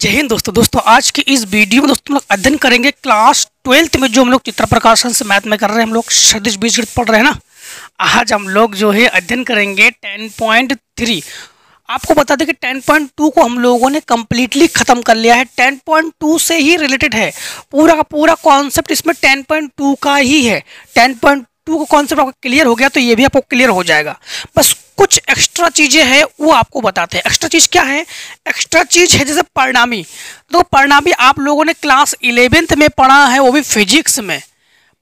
जय हिंद दोस्तों दोस्तों आज की इस वीडियो में दोस्तों हम लोग अध्ययन करेंगे क्लास ट्वेल्थ में जो हम लोग चित्र प्रकाशन से मैथ में कर रहे हैं हम लोग सदिश बीज पढ़ रहे हैं ना आज हम लोग जो है अध्ययन करेंगे टेन पॉइंट थ्री आपको बता दें कि 10.2 को हम लोगों ने कम्प्लीटली ख़त्म कर लिया है 10.2 से ही रिलेटेड है पूरा का पूरा कॉन्सेप्ट इसमें टू का ही है टू का कॉन्सेप्ट आपका क्लियर हो गया तो ये भी आपको क्लियर हो जाएगा बस कुछ एक्स्ट्रा चीज़ें हैं वो आपको बताते हैं एक्स्ट्रा चीज़ क्या है एक्स्ट्रा चीज़ है जैसे परिणामी तो परिणामी आप लोगों ने क्लास इलेवेंथ में पढ़ा है वो भी फिजिक्स में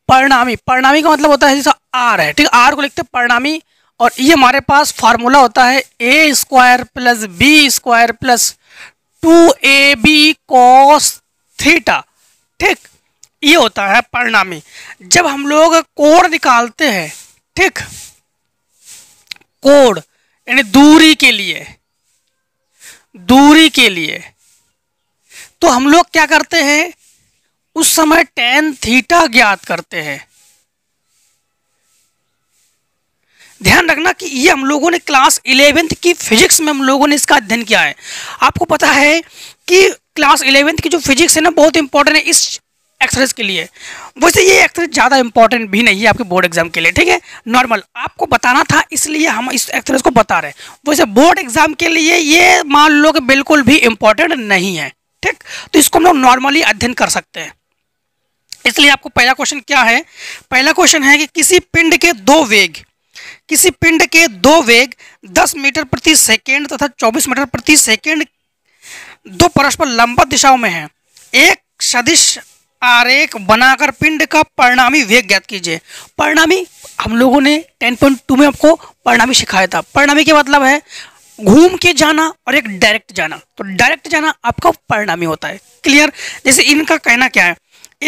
परिणामी परिणामी का मतलब होता है जैसे आर है ठीक आर को लिखते हैं परिणामी और ये हमारे पास फार्मूला होता है A square plus B square plus two A B cos theta ठीक ये होता है परिणामी जब हम लोग कोण निकालते हैं ठीक कोड यानी दूरी के लिए दूरी के लिए तो हम लोग क्या करते हैं उस समय टेन थीटा ज्ञात करते हैं ध्यान रखना कि ये हम लोगों ने क्लास इलेवेंथ की फिजिक्स में हम लोगों ने इसका अध्ययन किया है आपको पता है कि क्लास इलेवेंथ की जो फिजिक्स है ना बहुत इंपॉर्टेंट है इस एक्सरसाइज के लिए वैसे ये एक्सरसाइज ज़्यादा इंपॉर्टेंट भी नहीं है आपके बोर्ड एग्जाम के लिए ठीक है नॉर्मल आपको बताना था इसलिए हम इस एक्सरसाइज को बता रहे हैं वैसे बोर्ड एग्जाम के लिए ये मान लो कि बिल्कुल भी इंपॉर्टेंट नहीं है ठीक तो इसको हम लोग नॉर्मली अध्ययन कर सकते हैं इसलिए आपको पहला क्वेश्चन क्या है पहला क्वेश्चन है कि किसी पिंड के दो वेग किसी पिंड के दो वेग 10 मीटर प्रति सेकेंड तथा 24 मीटर प्रति सेकेंड दो परस्पर लंबा दिशाओं में हैं एक सदिश आरेख बनाकर पिंड का परिणामी वेग ज्ञात कीजिए परिणामी हम लोगों ने 10.2 में आपको परिणामी सिखाया था परिणामी के मतलब है घूम के जाना और एक डायरेक्ट जाना तो डायरेक्ट जाना आपका परिणामी होता है क्लियर जैसे इनका कहना क्या है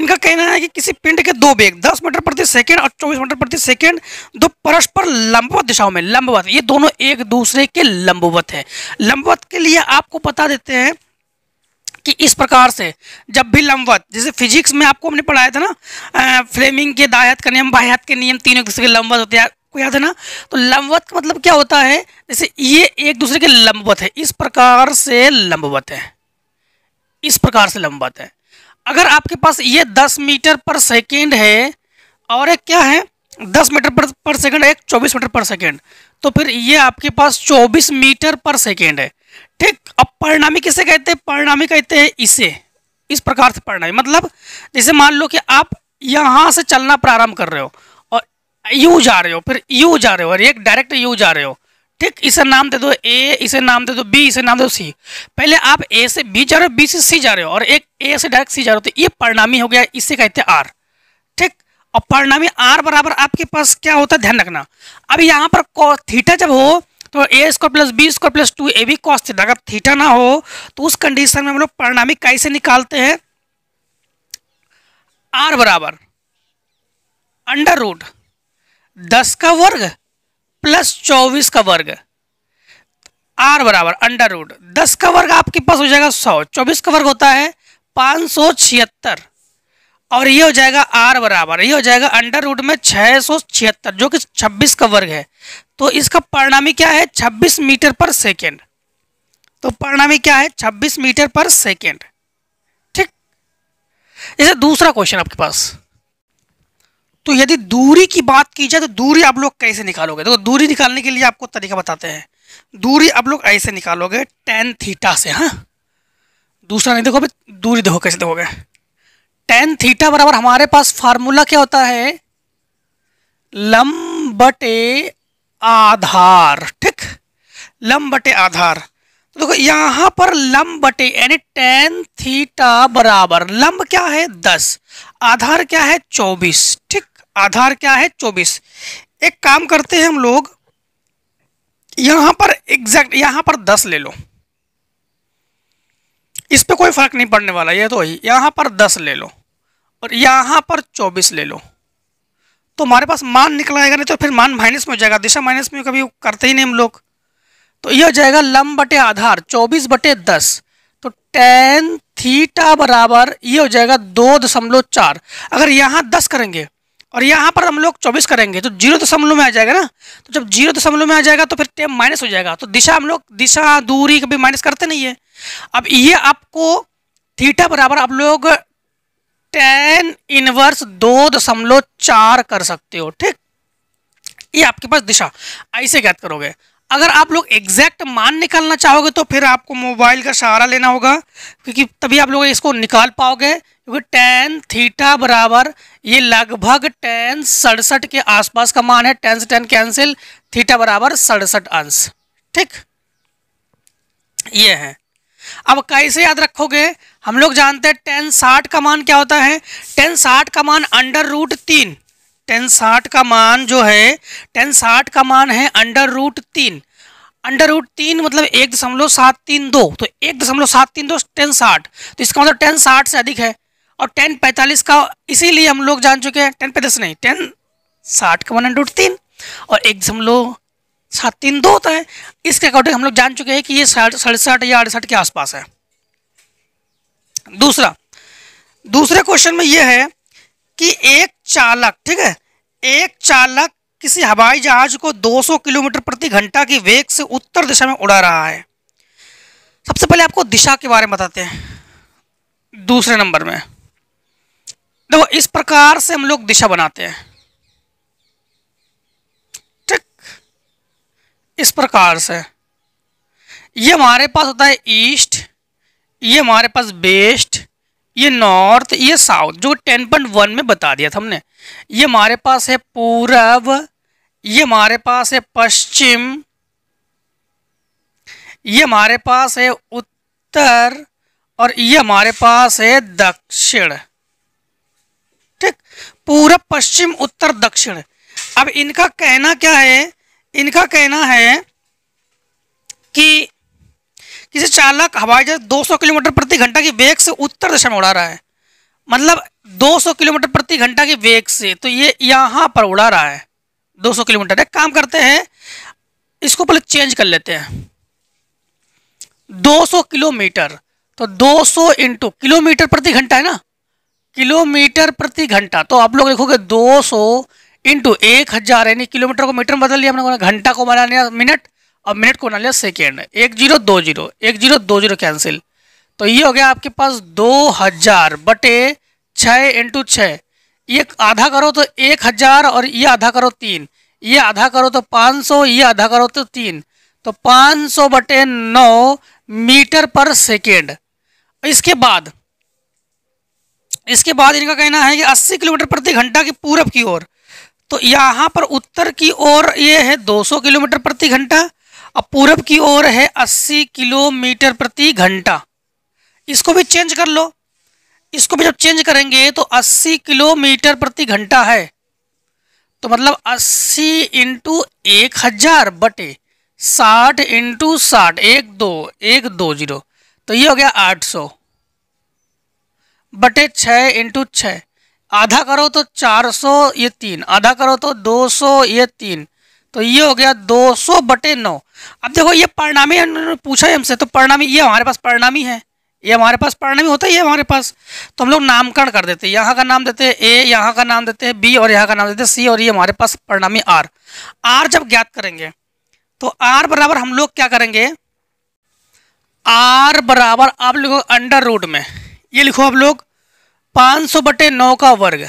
इनका कहना है कि किसी पिंड के दो बेग 10 मीटर प्रति सेकंड और 24 मीटर प्रति सेकंड दो परस्पर लंबवत दिशाओं में लंबवत ये दोनों एक दूसरे के लंबवत है लंबवत के लिए आपको बता देते हैं कि इस प्रकार से जब भी लंबवत जैसे फिजिक्स में आपको हमने पढ़ाया था ना फ्लेमिंग के दायात का नियम बायात के नियम तीनों किसी के लंबवत होते हैं आपको याद है ना तो लंबवत का मतलब क्या होता है जैसे ये एक दूसरे के लंबवत है इस प्रकार से लंबवत है इस प्रकार से लंबवत है अगर आपके पास ये दस मीटर पर सेकेंड है और एक क्या है दस मीटर पर पर सेकेंड एक चौबीस मीटर पर सेकेंड तो फिर ये आपके पास चौबीस मीटर पर सेकेंड है ठीक अब परिणामी किसे कहते हैं परिणामी कहते हैं इसे इस प्रकार से परिणामी मतलब जैसे मान लो कि आप यहां से चलना प्रारंभ कर रहे हो और यू जा रहे हो फिर यू जा रहे हो और एक डायरेक्ट यू जा रहे हो ठीक इसे नाम दे दो ए इसे नाम दे दो बी इसे नाम दे दो सी पहले आप ए से बी जा रहे हो बी से सी जा रहे हो और एक ए से डायरेक्ट सी जा रहे हो तो ये परिणामी हो गया इसे कहते हैं आर ठीक और परिणामी आर बराबर आपके पास क्या होता है ध्यान रखना अब यहाँ पर थीटा जब हो तो A square plus B square plus two A B cos theta अगर थीटा ना हो तो उस कंडीशन में हम लोग परिणामी कैसे निकालते हैं आर बराबर अंडर रूट दस का वर्ग प्लस चौबीस का वर्ग आर बराबर अंडर रूट दस का वर्ग आपके पास हो जाएगा सौ चौबीस का वर्ग होता है पाँच सौ छिहत्तर और ये हो जाएगा आर बराबर ये हो जाएगा अंडर रूट में छः सौ छिहत्तर जो कि छब्बीस का वर्ग है तो इसका परिणामी क्या है छब्बीस मीटर पर सेकेंड तो परिणामी क्या है छब्बीस मीटर पर सेकेंड ठीक इसे दूसरा क्वेश्चन आपके पास तो यदि दूरी की बात की जाए तो दूरी आप लोग कैसे निकालोगे देखो तो दूरी निकालने के लिए आपको तरीका बताते हैं दूरी आप लोग ऐसे निकालोगे टेन थीटा से हाँ दूसरा नहीं देखो दूरी देखो कैसे देखोगे टेन थीटा बराबर हमारे पास फार्मूला क्या होता है लंबटे आधार ठीक लंबटे आधार तो देखो यहां पर लंबटे यानी टेन थीटा बराबर लंब क्या है दस आधार क्या है चौबीस ठीक आधार क्या है चौबीस एक काम करते हैं हम लोग यहां पर एग्जैक्ट यहां पर दस ले लो इस पर कोई फ़र्क नहीं पड़ने वाला ये तो वही यहाँ पर दस ले लो और यहाँ पर चौबीस ले लो तो हमारे पास मान निकल आएगा नहीं तो फिर मान माइनस में हो जाएगा दिशा माइनस में कभी करते ही नहीं हम लोग तो ये हो जाएगा लम बटे आधार चौबीस बटे दस तो टेन थीटा बराबर ये हो जाएगा दो दशमलव चार अगर यहाँ दस करेंगे और यहाँ पर हम लोग चौबीस करेंगे तो जीरो दशमलव में आ जाएगा ना तो जब जीरो दशमलव में आ जाएगा तो फिर टेम माइनस हो जाएगा तो दिशा हम लोग दिशा दूरी कभी माइनस करते नहीं है अब ये आपको थीटा बराबर आप लोग टेन इनवर्स दो दशमलव चार कर सकते हो ठीक ये आपके पास दिशा ऐसे ज्ञात करोगे अगर आप लोग एग्जैक्ट मान निकालना चाहोगे तो फिर आपको मोबाइल का सहारा लेना होगा क्योंकि तभी आप लोग इसको निकाल पाओगे क्योंकि टेन थीटा बराबर ये लगभग टेन सड़सठ के आसपास का मान है टेन से टेन कैंसिल थीटा बराबर सड़सठ अंश ठीक ये है अब कैसे याद रखोगे हम लोग जानते हैं टेन साठ का मान क्या होता है टेन साठ का मान अंडर रूट तीन टेन साठ का मान जो है टेन साठ का मान है अंडर रूट तीन अंडर रूट तीन मतलब एक दशमलव सात तीन दो तो एक दशमलव सात तीन दो टेन साठ तो इसका मतलब टेन साठ से अधिक है और टेन पैंतालीस का इसीलिए हम लोग जान चुके हैं टेन पैंतालीस नहीं टेन साठ का वन अंडर रूट तीन और एक दशमलव सात तीन दो होता तो है इसके अकॉर्डिंग हम लोग जान चुके हैं कि ये सड़सठ या अड़सठ के आसपास है दूसरा दूसरे क्वेश्चन में यह है कि एक चालक ठीक है एक चालक किसी हवाई जहाज को 200 किलोमीटर प्रति घंटा की वेग से उत्तर दिशा में उड़ा रहा है सबसे पहले आपको दिशा के बारे में बताते हैं दूसरे नंबर में देखो इस प्रकार से हम लोग दिशा बनाते हैं ठीक इस प्रकार से ये हमारे पास होता है ईस्ट ये हमारे पास बेस्ट ये नॉर्थ ये साउथ जो टेन पॉइंट वन में बता दिया था हमने ये हमारे पास है पूरब ये हमारे पास है पश्चिम ये हमारे पास है उत्तर और ये हमारे पास है दक्षिण ठीक पूरब पश्चिम उत्तर दक्षिण अब इनका कहना क्या है इनका कहना है कि जिसे चालक हवाई जहाज 200 किलोमीटर प्रति घंटा की वेग से उत्तर दिशा में उड़ा रहा है मतलब 200 किलोमीटर प्रति घंटा की वेग से तो ये यहाँ पर उड़ा रहा है 200 किलोमीटर एक काम करते हैं इसको पहले चेंज कर लेते हैं 200 किलोमीटर तो 200 सौ इंटू किलोमीटर प्रति घंटा है ना किलोमीटर प्रति घंटा तो आप लोग देखोगे दो सौ इंटू एक हज़ार यानी किलोमीटर को मीटर में बदल लिया हमने घंटा को बना लिया मिनट और मिनट को बना लिया सेकेंड एक जीरो दो जीरो एक जीरो दो जीरो कैंसिल तो ये हो गया आपके पास दो हज़ार बटे छः इंटू छः ये आधा करो तो एक हज़ार और ये आधा करो तीन ये आधा करो तो पाँच सौ ये आधा करो तो तीन तो पाँच सौ बटे नौ मीटर पर सेकेंड इसके बाद इसके बाद इनका कहना है कि अस्सी किलोमीटर प्रति घंटा की पूरब की ओर तो यहाँ पर उत्तर की ओर ये है 200 किलोमीटर प्रति घंटा अब पूरब की ओर है 80 किलोमीटर प्रति घंटा इसको भी चेंज कर लो इसको भी जब चेंज करेंगे तो 80 किलोमीटर प्रति घंटा है तो मतलब 80 इंटू एक हज़ार बटे साठ इंटू साठ एक दो एक दो जीरो तो ये हो गया 800 बटे छ इंटू छः आधा करो तो 400 ये तीन आधा करो तो 200 ये तीन तो ये हो गया 200 बटे नौ अब देखो ये परिणामी उन्होंने पूछा है हमसे तो परिणामी ये हमारे पास परिणामी है ये हमारे पास परिणामी होता है ये हमारे पास तो हम लोग नामकरण कर देते हैं यहाँ का नाम देते हैं ए यहाँ का नाम देते हैं बी और यहाँ का नाम देते हैं सी और ये हमारे पास परिणामी आर आर जब ज्ञात करेंगे तो आर बराबर हम लोग क्या करेंगे आर बराबर आप लिखो अंडर रूट में ये लिखो आप लोग पाँच सौ बटे नौ का वर्ग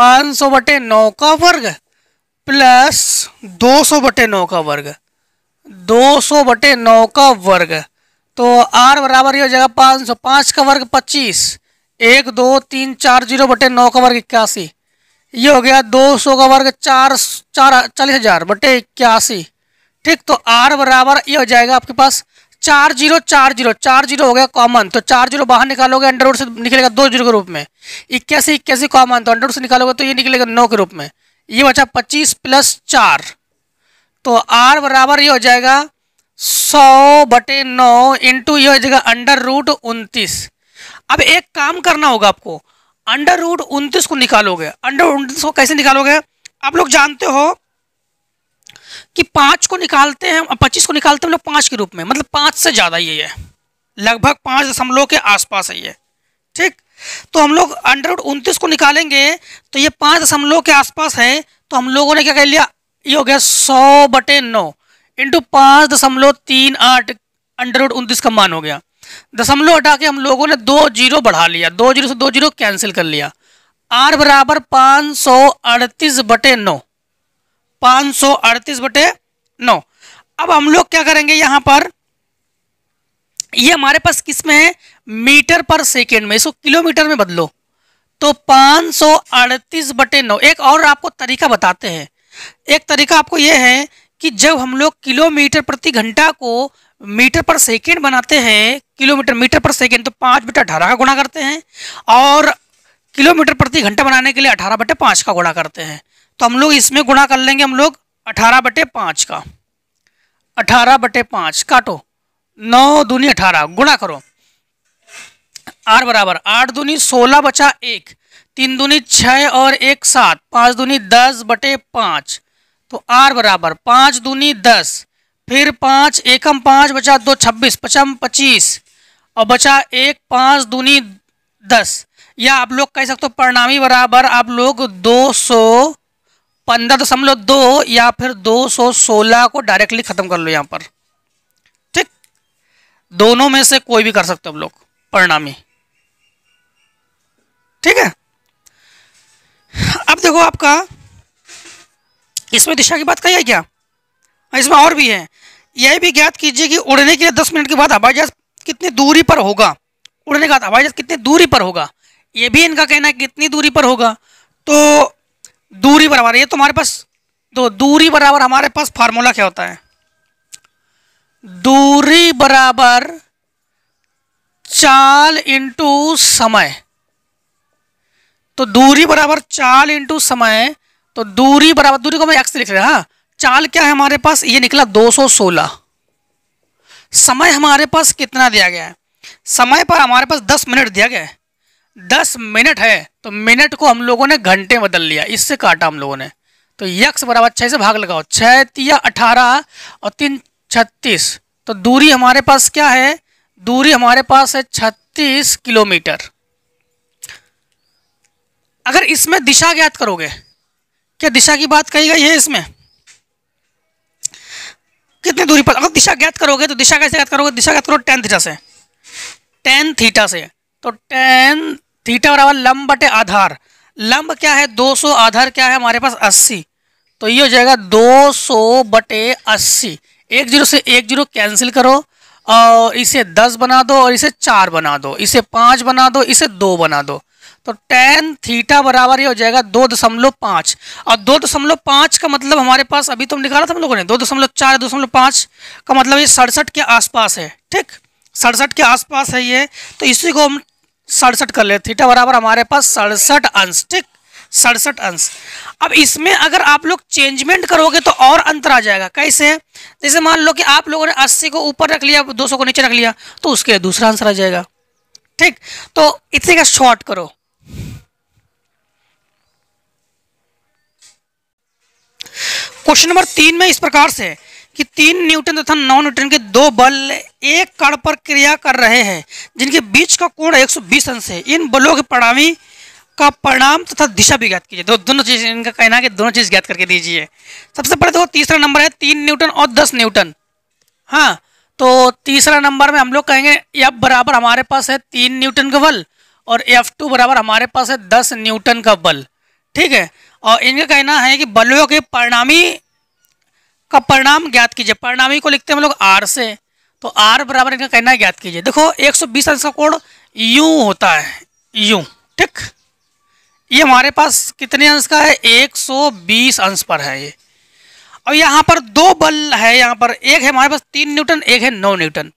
पाँच सौ बटे नौ का वर्ग प्लस दो सौ बटे नौ का वर्ग दो सौ बटे नौ का वर्ग तो आर बराबर ये हो जाएगा पाँच सौ पाँच का वर्ग पच्चीस एक दो तीन चार जीरो बटे नौ का वर्ग इक्यासी ये हो गया दो सौ का वर्ग चार चार चालीस हज़ार बटे इक्यासी ठीक तो आर बराबर ये हो जाएगा आपके पास चार जीरो चार जीरो चार जीरो हो गया कॉमन तो चार जीरो बाहर निकालोगे अंडर से निकलेगा दो जीरो के रूप में इक्यासी इक्यासी कॉमन तो अंडर से निकालोगे तो ये निकलेगा नौ के रूप में ये बचा पच्चीस प्लस चार तो आर बराबर ये हो जाएगा सौ बटे नौ इंटू ये हो जाएगा अंडर रूट उनतीस अब एक काम करना होगा आपको अंडर रूट उनतीस को निकालोगे अंडर उनतीस को कैसे निकालोगे आप लोग जानते हो कि पांच को निकालते हैं पच्चीस को निकालते हैं हम लोग मतलब पाँच के रूप में मतलब पाँच से ज़्यादा ये है लगभग पांच दशमलव के आसपास है ये ठीक तो हम लोग अंडर रूट उनतीस को निकालेंगे तो ये पाँच दशमलव के आसपास है तो हम लोगों ने क्या कह लिया ये हो गया सौ बटे नौ इंटू पाँच दशमलव तीन आठ अंडर रूट उनतीस का मान हो गया दशमलव हटा के हम लोगों ने दो जीरो बढ़ा लिया दो जीरो से दो जीरो कैंसिल कर लिया आर बराबर पाँच सौ अड़तीस बटे नौ पाँच सौ अड़तीस बटे नौ अब हम लोग क्या करेंगे यहाँ पर ये हमारे पास किस में है मीटर पर सेकेंड में इसको किलोमीटर में बदलो तो पाँच सौ अड़तीस बटे नौ एक और आपको तरीका बताते हैं एक तरीका आपको यह है कि जब हम लोग किलोमीटर प्रति घंटा को मीटर पर सेकेंड बनाते हैं किलोमीटर मीटर पर सेकेंड तो पाँच बटे अठारह का गुणा करते हैं और किलोमीटर प्रति घंटा बनाने के लिए अठारह बटे पाँच का गुणा करते हैं तो हम लोग इसमें गुणा कर लेंगे हम लोग अठारह बटे पाँच का अठारह बटे पाँच काटो नौ दूनी अठारह गुणा करो आर बराबर आठ दूनी सोलह बचा एक तीन दूनी छः और एक सात पाँच दूनी दस बटे पाँच तो आर बराबर पाँच दूनी दस फिर पाँच एकम पाँच बचा दो छब्बीस पचम पच्चीस और बचा एक पाँच दूनी दस या आप लोग कह सकते हो परिणामी बराबर आप लोग दो सौ पंद्रह दशमलव दो या फिर दो सौ सोलह को डायरेक्टली ख़त्म कर लो यहाँ पर दोनों में से कोई भी कर सकते हो लोग परिणामी ठीक है अब देखो आपका इसमें दिशा की बात कही है क्या हाँ, इसमें और भी है यह भी ज्ञात कीजिए कि उड़ने के लिए दस मिनट के बाद हवाई जहाज कितनी दूरी पर होगा उड़ने के बाद हवाई जहाज कितनी दूरी पर होगा ये भी इनका कहना है कितनी दूरी पर होगा तो दूरी बराबर ये तुम्हारे पास तो दूरी बराबर हमारे पास फार्मूला क्या होता है दूरी बराबर चाल इंटू समय तो दूरी बराबर चाल इंटू समय तो दूरी बराबर दूरी को मैं एक्स लिख रहा हाँ चाल क्या है हमारे पास ये निकला 216 समय हमारे पास कितना दिया गया है समय पर हमारे पास 10 मिनट दिया गया है 10 मिनट है तो मिनट को हम लोगों ने घंटे बदल लिया इससे काटा हम लोगों ने तो यक्स बराबर छः से भाग लगाओ छः तिया अठारह और तीन छत्तीस तो दूरी हमारे पास क्या है दूरी हमारे पास है छत्तीस किलोमीटर अगर इसमें दिशा ज्ञात करोगे क्या दिशा की बात कही गई है इसमें कितनी दूरी पर अगर दिशा ज्ञात करोगे तो दिशा कैसे ज्ञात करोगे दिशा ज्ञात करो टेन थीटा से टेन थीटा से तो टेन थीटा बराबर लंब बटे आधार लंब क्या है 200 आधार क्या है हमारे पास 80 तो ये हो जाएगा 200 बटे अस्सी एक जीरो से एक जीरो कैंसिल करो और इसे दस बना दो और इसे चार बना दो इसे पाँच बना दो इसे दो बना दो तो टेन थीटा बराबर ये हो जाएगा दो दशमलव पाँच और दो दशमलव पाँच का मतलब हमारे पास अभी तो हम निकाला था हम लोगों ने दो दशमलव चार दो दशमलव पाँच का मतलब ये सड़सठ के आसपास है ठीक सड़सठ के आसपास है ये तो इसी को हम सड़सठ कर ले थीटा बराबर हमारे पास सड़सठ अंश ठीक सड़सठ अंश अब इसमें अगर आप लोग चेंजमेंट करोगे तो और अंतर आ जाएगा कैसे जैसे मान लो कि आप लोगों ने अस्सी को ऊपर रख लिया दो सौ को नीचे रख लिया तो उसके दूसरा आंसर आ जाएगा ठीक तो इतने का शॉर्ट करो क्वेश्चन नंबर तीन में इस प्रकार से कि तीन न्यूटन तथा नौ न्यूटन के दो बल एक कण पर क्रिया कर रहे हैं जिनके बीच का कोण 120 अंश है इन बलों के परिणामी का परिणाम तथा दिशा भी ज्ञात कीजिए दो, दोनों चीज इनका कहना है कि दोनों चीज ज्ञात करके दीजिए सबसे पहले देखो तो तीसरा नंबर है तीन न्यूटन और दस न्यूटन हाँ तो तीसरा नंबर में हम लोग कहेंगे एफ बराबर हमारे पास है तीन न्यूटन का बल और एफ टू बराबर हमारे पास है दस न्यूटन का बल ठीक है और इनका कहना है कि बलों के परिणामी का परिणाम ज्ञात कीजिए परिणामी को लिखते हैं हम लोग आर से तो आर बराबर इनका कहना है ज्ञात कीजिए देखो 120 अंश का कोण यू होता है यू ठीक ये हमारे पास कितने अंश का है 120 अंश पर है ये और यहाँ पर दो बल है यहाँ पर एक है हमारे पास तीन न्यूटन एक है नौ न्यूटन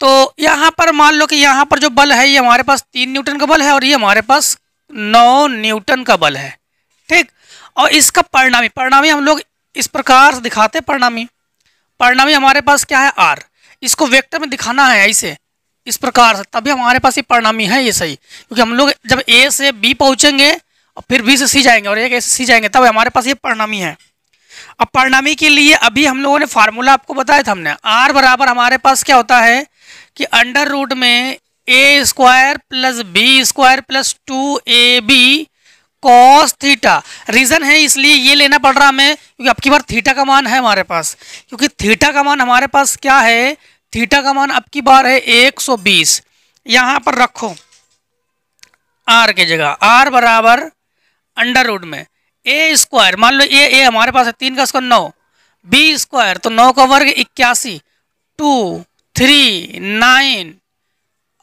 तो यहाँ पर मान लो कि यहाँ पर जो बल है ये हमारे पास तीन न्यूटन का बल है और ये हमारे पास नौ न्यूटन का बल है ठीक और इसका परिणामी परिणामी हम लोग इस प्रकार से दिखाते हैं परिणामी परिणामी हमारे पास क्या है आर इसको वेक्टर में दिखाना है ऐसे इस प्रकार से तभी हमारे पास ये परिणामी है ये सही क्योंकि हम लोग जब ए से बी पहुंचेंगे और फिर बी से सी जाएंगे और एक ए से सी जाएंगे तब हमारे पास ये परिणामी है अब परिणामी के लिए अभी हम लोगों ने फार्मूला आपको बताया था हमने आर बराबर हमारे पास क्या होता है कि अंडर रूट में A square plus B square plus two A B cos theta reason है इसलिए ये लेना पड़ रहा हमें क्योंकि आपकी बार थीटा का मान है हमारे पास क्योंकि थीटा का मान हमारे पास क्या है थीटा का मान अब की बार है 120 यहाँ पर रखो आर के जगह आर बराबर अंडर रूड में ए स्क्वायर मान लो ए ए हमारे पास है तीन का स्क्वायर नौ बी स्क्वायर तो नौ का वर्ग इक्यासी टू थ्री नाइन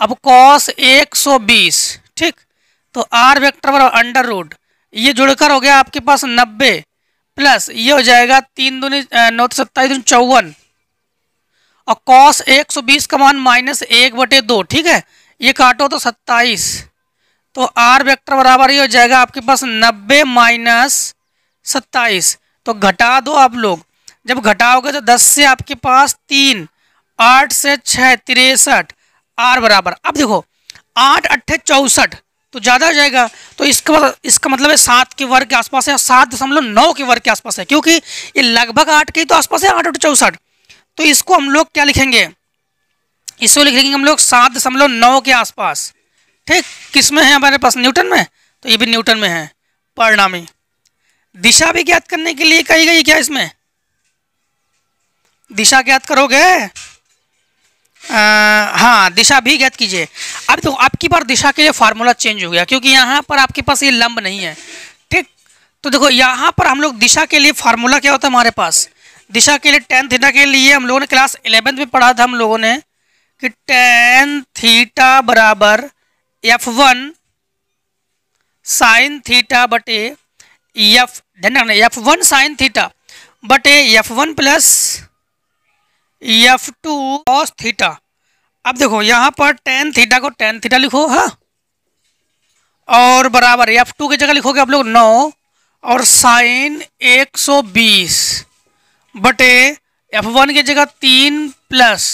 अब कॉस एक सौ बीस ठीक तो आर वेक्टर बराबर अंडर रूड ये जुड़कर हो गया आपके पास नब्बे प्लस ये हो जाएगा तीन दूनी नौ तो सत्ताईस दून चौवन और कॉस एक सौ बीस का मान माइनस एक बटे दो ठीक है ये काटो तो सत्ताईस तो आर वेक्टर बराबर ही हो जाएगा आपके पास नब्बे माइनस सत्ताईस तो घटा दो आप लोग जब घटाओगे तो दस से आपके पास तीन आठ से छः तिरसठ आर बराबर अब देखो आठ अट्ठे चौंसठ तो ज़्यादा हो जाएगा तो इसका मतलब, इसका मतलब है सात के वर्ग के आसपास है सात दशमलव नौ के वर्ग के आसपास है क्योंकि ये लगभग आठ के ही तो आसपास है आठ अट्ठे चौंसठ तो इसको हम लोग क्या लिखेंगे इसको लिखेंगे हम लोग सात दशमलव नौ के आसपास ठीक किस में है हमारे पास न्यूटन में तो ये भी न्यूटन में है परिणामी दिशा भी ज्ञात करने के लिए कही गई क्या इसमें दिशा ज्ञात करोगे आ, हाँ दिशा भी ज्ञात कीजिए अब देखो तो आपकी बार दिशा के लिए फार्मूला चेंज हो गया क्योंकि यहाँ पर आपके पास ये लंब नहीं है ठीक तो देखो यहाँ पर हम लोग दिशा के लिए फार्मूला क्या होता है हमारे पास दिशा के लिए टेन थीटा के लिए हम लोगों ने क्लास इलेवेंथ में पढ़ा था हम लोगों ने कि टेन थीटा बराबर एफ वन साइन थीटा बटे एफ ध्यान एफ वन साइन थीटा बटे F one plus F two cos theta अब देखो यहाँ पर टेन थीटा को टेन थीटा लिखो हाँ और बराबर एफ टू की जगह लिखोगे आप लोग नौ और साइन एक सौ बीस बटे एफ वन की जगह तीन प्लस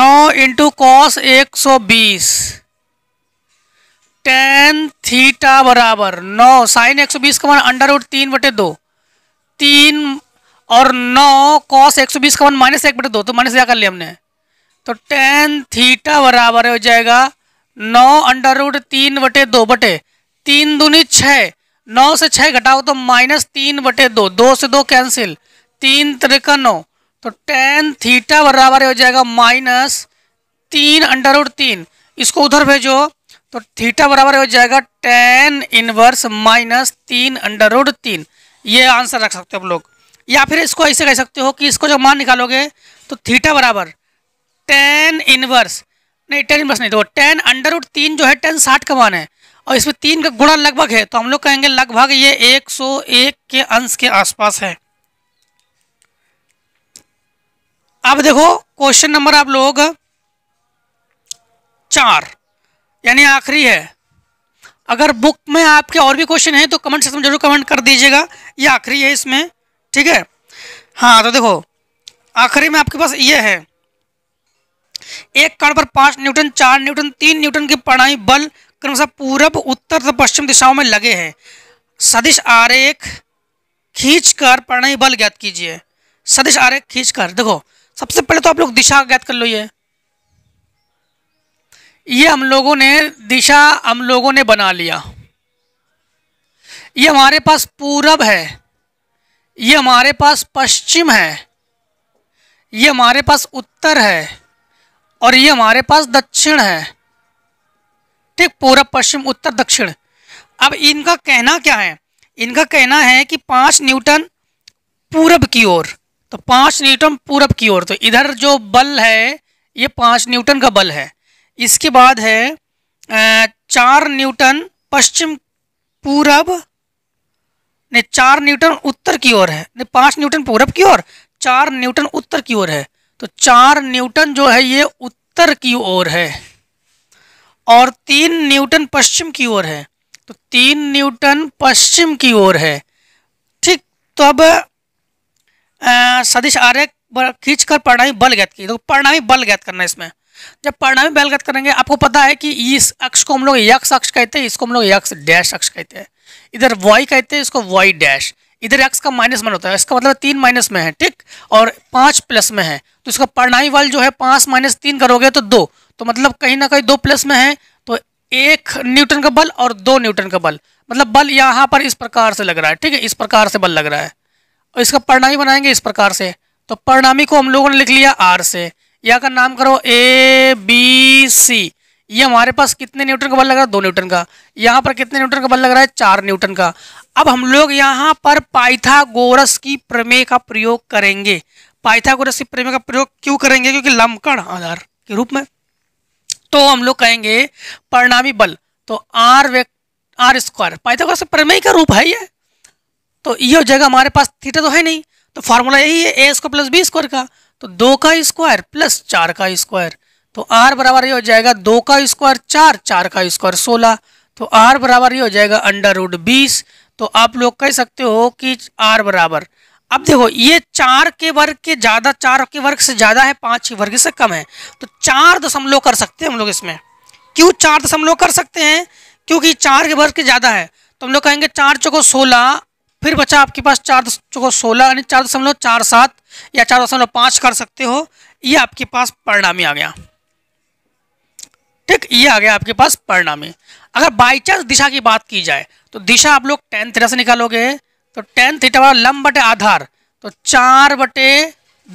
नौ इंटू कॉस एक सौ बीस टेन थीटा बराबर नौ साइन एक सौ बीस का मान अंडर रूट तीन बटे दो तीन और नौ कॉस एक सौ बीस का मान माइनस एक बटे दो तो माइनस क्या कर लिया हमने तो टेन थीटा बराबर हो जाएगा नौ अंडर रूट तीन बटे दो बटे तीन दूनी छः नौ से छः घटाओ तो माइनस तीन बटे दो दो से दो कैंसिल तीन त्रिका नौ तो टेन थीटा बराबर हो जाएगा माइनस तीन अंडर रूट तीन इसको उधर भेजो तो थीटा बराबर हो जाएगा टेन इनवर्स माइनस तीन अंडर रूट तीन ये आंसर रख सकते हो आप लोग या फिर इसको ऐसे कह सकते हो कि इसको जब मान निकालोगे तो थीटा बराबर टेन इनवर्स नहीं टेन इनवर्स नहीं तो टेन अंडर रूट तीन जो है टेन साठ का मान है और इसमें तीन का गुणा लगभग है तो हम लोग कहेंगे लगभग ये एक सौ एक के अंश के आसपास है अब देखो क्वेश्चन नंबर आप लोग चार यानी आखिरी है अगर बुक में आपके और भी क्वेश्चन हैं तो कमेंट सेक्शन में जरूर कमेंट कर दीजिएगा ये आखिरी है इसमें ठीक है हाँ तो देखो आखिरी में आपके पास ये है एक कण पर पांच न्यूटन चार न्यूटन तीन न्यूटन के पढ़ाई बल क्रमशः पूरब उत्तर तथा पश्चिम दिशाओं में लगे हैं सदिश आरेख खींचकर प्रणामी बल ज्ञात कीजिए सदिश आरेख खींचकर देखो सबसे पहले तो आप लोग दिशा ज्ञात कर लो ये ये हम लोगों ने दिशा हम लोगों ने बना लिया ये हमारे पास पूरब है ये हमारे पास पश्चिम है ये हमारे पास उत्तर है और ये हमारे पास दक्षिण है ठीक पूरब पश्चिम उत्तर दक्षिण अब इनका कहना क्या है इनका कहना है कि पाँच न्यूटन पूरब की ओर तो पाँच न्यूटन पूरब की ओर तो इधर जो बल है ये पाँच न्यूटन का बल है इसके बाद है चार न्यूटन पश्चिम पूरब नहीं चार न्यूटन उत्तर की ओर है नहीं पाँच न्यूटन पूरब की ओर चार न्यूटन उत्तर की ओर है तो चार न्यूटन जो है ये उत्तर की ओर है और तीन न्यूटन पश्चिम की ओर है तो तीन न्यूटन पश्चिम की ओर है ठीक तो अब सदिश आर्य खींच कर परिणामी बल ज्ञात की तो परिणामी बल ज्ञात करना है इसमें जब परिणामी बल ज्ञात करेंगे आपको पता है कि इस अक्ष को हम लोग यक्ष अक्ष कहते हैं इसको हम लोग यक्ष डैश अक्ष कहते हैं इधर वाई कहते हैं इसको वाई डैश इधर एक्स का माइनस वन होता है इसका मतलब तीन माइनस में है ठीक और पाँच प्लस में है तो इसका परिणामी बल जो है पाँच माइनस तीन करोगे तो दो तो मतलब कहीं ना कहीं दो प्लस में है तो एक न्यूटन का बल और दो न्यूटन का बल मतलब बल यहाँ पर इस प्रकार से लग रहा है ठीक है इस प्रकार से बल लग रहा है और इसका परिणामी बनाएंगे इस प्रकार से तो परिणामी को हम लोगों ने लिख लिया आर से या का नाम करो ए बी सी ये हमारे पास कितने न्यूटन का बल लग रहा है दो न्यूटन का यहाँ पर कितने न्यूटन का बल लग रहा है चार न्यूटन का अब हम लोग यहाँ पर पाइथागोरस की प्रमेय का प्रयोग करेंगे पाइथागोरस की प्रमेय का प्रयोग क्यों करेंगे क्योंकि लंबकण आधार के रूप में तो हम लोग कहेंगे परिणामी बल तो आर वे आर स्क्वायर पाइथागोरस प्रमेय का रूप है ये तो ये हो जाएगा हमारे पास थीटा तो है नहीं तो फार्मूला यही है A square plus B square का तो दो का स्क्वायर प्लस चार का स्क्वायर तो आर बराबर ये हो जाएगा दो का स्क्वायर चार चार का स्क्वायर सोलह तो आर बराबर ये हो जाएगा अंडर रूट बीस तो आप लोग कह सकते हो कि आर बराबर अब देखो ये चार के वर्ग के ज़्यादा चार के वर्ग से ज़्यादा है पांच के वर्ग से कम है तो चार दशमलव कर सकते हैं हम लोग इसमें क्यों चार दशमलव कर सकते हैं क्योंकि चार के वर्ग के ज़्यादा है तो हम लोग कहेंगे चार चौको सोलह फिर बचा आपके पास चार दशमलव सोलह यानी चार दशमलव चार सात या चार दशमलव पाँच कर सकते हो ये आपके पास परिणामी आ गया ठीक ये आ गया आपके पास परिणामी अगर बाई चांस दिशा की बात की जाए तो दिशा आप लोग टेन थीटा से निकालोगे तो टेन थीटा वाला लंब बटे आधार तो चार बटे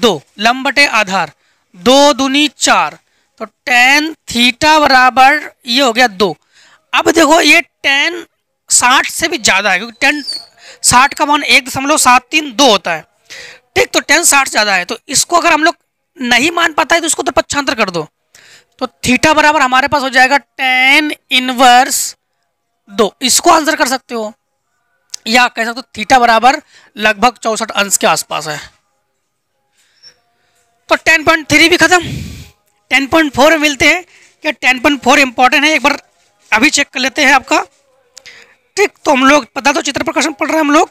दो लंब बटे आधार दो दूनी चार तो टेन थीटा बराबर ये हो गया दो अब देखो ये टेन साठ से भी ज़्यादा है क्योंकि टेन साठ का मान एक दशमलव सात तीन दो होता है ठीक तो टेन साठ ज़्यादा है तो इसको अगर हम लोग नहीं मान पाता है तो इसको तो पक्षांतर कर दो तो थीटा बराबर हमारे पास हो जाएगा टेन इनवर्स दो इसको आंसर कर सकते हो या कह सकते हो थीटा बराबर लगभग चौसठ अंश के आसपास है तो टेन पॉइंट थ्री भी खत्म टेन पॉइंट फोर मिलते हैं क्या टेन पॉइंट फोर इंपॉर्टेंट है एक बार अभी चेक कर लेते हैं आपका ठीक तो हम लोग पता तो चित्र प्रकाशन पढ़ रहे हैं हम लोग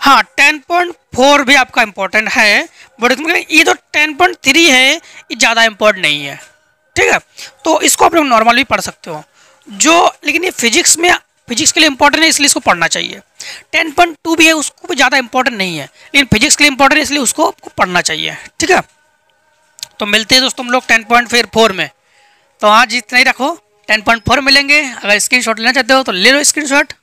हाँ टेन पॉइंट फोर भी आपका इम्पोर्टेंट है बट ये जो टेन पॉइंट थ्री है ये ज़्यादा इम्पोर्टेंट नहीं है ठीक है तो इसको आप लोग नॉर्मल भी पढ़ सकते हो जो लेकिन ये फिजिक्स में फिजिक्स के लिए इम्पोर्टेंट है इसलिए इसको पढ़ना चाहिए टेन पॉइंट टू भी है उसको भी ज़्यादा इंपॉर्टेंट नहीं है लेकिन फिजिक्स के लिए इम्पोर्टेंट है इसलिए उसको आपको पढ़ना चाहिए ठीक है तो मिलते हैं दोस्तों हम लोग टेन पॉइंट फिर फोर में तो आज हाँ जितना ही रखो टेन पॉइंट फोर मिलेंगे अगर स्क्रीन शॉट लेना चाहते हो तो ले लो स्क्रीन शॉट